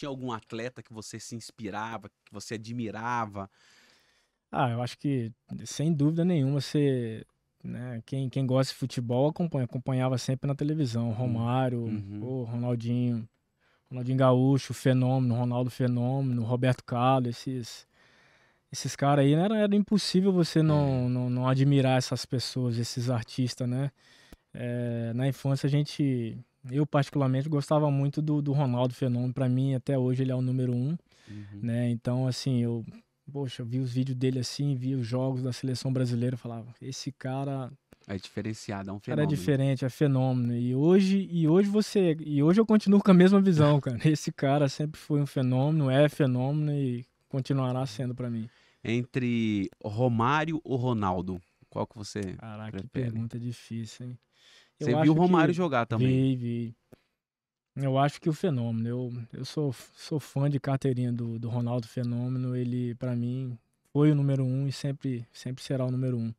Tinha algum atleta que você se inspirava, que você admirava? Ah, eu acho que, sem dúvida nenhuma, você. Né, quem, quem gosta de futebol acompanha, acompanhava sempre na televisão. Hum, Romário, uhum. o Ronaldinho, Ronaldinho Gaúcho, Fenômeno, Ronaldo Fenômeno, Roberto Carlos, esses, esses caras aí, né, era, era impossível você não, é. não, não admirar essas pessoas, esses artistas, né? É, na infância a gente eu, particularmente, gostava muito do, do Ronaldo Fenômeno. Para mim, até hoje, ele é o número um. Uhum. Né? Então, assim, eu poxa, vi os vídeos dele assim, vi os jogos da seleção brasileira, falava, esse cara é diferenciado, é um fenômeno. Cara é diferente, é fenômeno. E hoje, e hoje você, e hoje eu continuo com a mesma visão, cara. Esse cara sempre foi um fenômeno, é fenômeno e continuará uhum. sendo para mim. Entre Romário ou Ronaldo, qual que você Caraca, prefere? que pergunta difícil, hein? Você viu o Romário que... jogar também? Vi, vi. Eu acho que o fenômeno. Eu, eu sou, sou fã de carteirinha do, do Ronaldo Fenômeno. Ele, para mim, foi o número um e sempre, sempre será o número um.